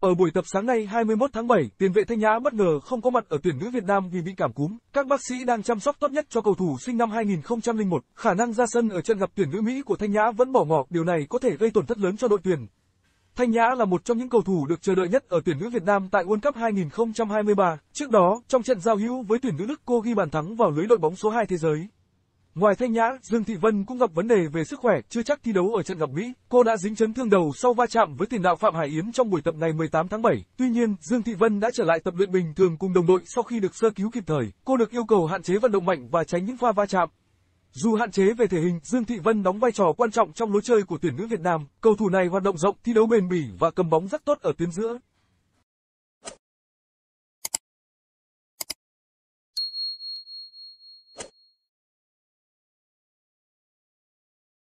Ở buổi tập sáng nay 21 tháng 7, tiền vệ Thanh Nhã bất ngờ không có mặt ở tuyển nữ Việt Nam vì bị cảm cúm. Các bác sĩ đang chăm sóc tốt nhất cho cầu thủ sinh năm 2001. Khả năng ra sân ở trận gặp tuyển nữ Mỹ của Thanh Nhã vẫn bỏ ngỏ, điều này có thể gây tổn thất lớn cho đội tuyển. Thanh Nhã là một trong những cầu thủ được chờ đợi nhất ở tuyển nữ Việt Nam tại World Cup 2023. Trước đó, trong trận giao hữu với tuyển nữ Đức, cô ghi bàn thắng vào lưới đội bóng số 2 thế giới. Ngoài Thanh Nhã, Dương Thị Vân cũng gặp vấn đề về sức khỏe, chưa chắc thi đấu ở trận gặp Mỹ. Cô đã dính chấn thương đầu sau va chạm với tiền đạo Phạm Hải Yến trong buổi tập ngày 18 tháng 7. Tuy nhiên, Dương Thị Vân đã trở lại tập luyện bình thường cùng đồng đội sau khi được sơ cứu kịp thời. Cô được yêu cầu hạn chế vận động mạnh và tránh những pha va chạm. Dù hạn chế về thể hình, Dương Thị Vân đóng vai trò quan trọng trong lối chơi của tuyển nữ Việt Nam. Cầu thủ này hoạt động rộng, thi đấu bền bỉ và cầm bóng rất tốt ở tuyến giữa.